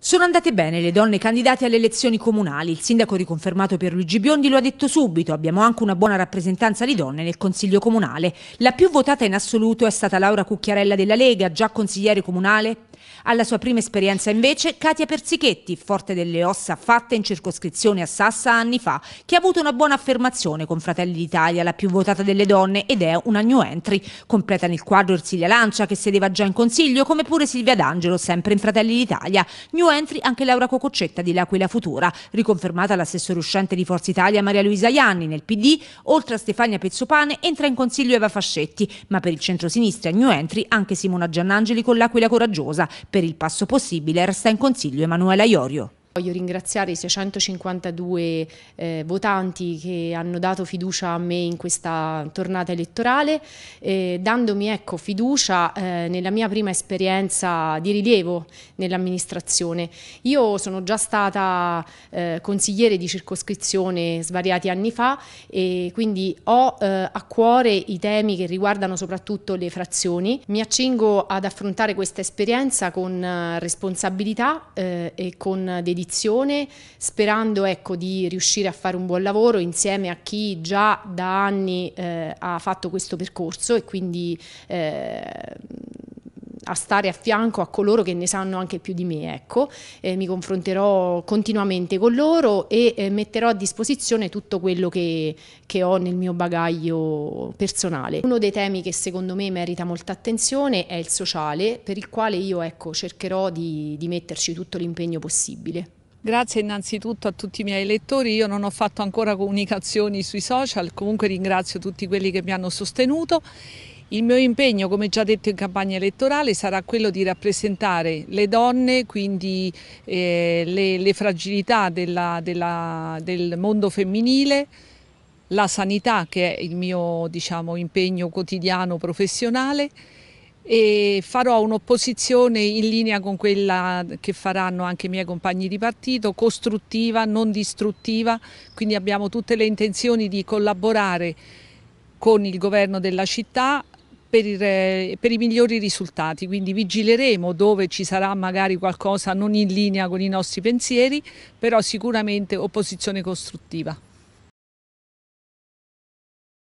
Sono andate bene le donne candidate alle elezioni comunali. Il sindaco riconfermato per Luigi Biondi lo ha detto subito. Abbiamo anche una buona rappresentanza di donne nel Consiglio comunale. La più votata in assoluto è stata Laura Cucchiarella della Lega, già consigliere comunale alla sua prima esperienza invece Katia Persichetti, forte delle ossa fatte in circoscrizione a Sassa anni fa, che ha avuto una buona affermazione con Fratelli d'Italia, la più votata delle donne, ed è una new entry. Completa nel quadro Ersilia Lancia, che sedeva già in consiglio, come pure Silvia D'Angelo, sempre in Fratelli d'Italia. New entry anche Laura Cococcetta di L'Aquila Futura, riconfermata l'assessore uscente di Forza Italia Maria Luisa Ianni nel PD, oltre a Stefania Pezzopane entra in consiglio Eva Fascetti, ma per il centro centrosinistra new entry anche Simona Giannangeli con L'Aquila Coraggiosa, per il passo possibile resta in consiglio Emanuela Iorio. Voglio ringraziare i 652 eh, votanti che hanno dato fiducia a me in questa tornata elettorale, eh, dandomi ecco, fiducia eh, nella mia prima esperienza di rilievo nell'amministrazione. Io sono già stata eh, consigliere di circoscrizione svariati anni fa e quindi ho eh, a cuore i temi che riguardano soprattutto le frazioni. Mi accingo ad affrontare questa esperienza con eh, responsabilità e con dedizione edizione, sperando ecco, di riuscire a fare un buon lavoro insieme a chi già da anni eh, ha fatto questo percorso e quindi eh, a stare a fianco a coloro che ne sanno anche più di me, ecco. eh, mi confronterò continuamente con loro e eh, metterò a disposizione tutto quello che, che, ho nel mio bagaglio personale. Uno dei temi che secondo me merita molta attenzione è il sociale, per il quale io ecco, cercherò di, di metterci tutto l'impegno possibile. Grazie innanzitutto a tutti i miei lettori, io non ho fatto ancora comunicazioni sui social, comunque ringrazio tutti quelli che mi hanno sostenuto. Il mio impegno, come già detto in campagna elettorale, sarà quello di rappresentare le donne, quindi eh, le, le, fragilità della, della, del mondo femminile, la sanità che è il mio diciamo, impegno quotidiano professionale e farò un'opposizione in linea con quella che faranno anche i miei compagni di partito, costruttiva, non distruttiva, quindi abbiamo tutte le intenzioni di collaborare con il governo della città per, il, per, i migliori risultati, quindi vigileremo dove ci sarà magari qualcosa non in linea con i nostri pensieri, però sicuramente opposizione costruttiva.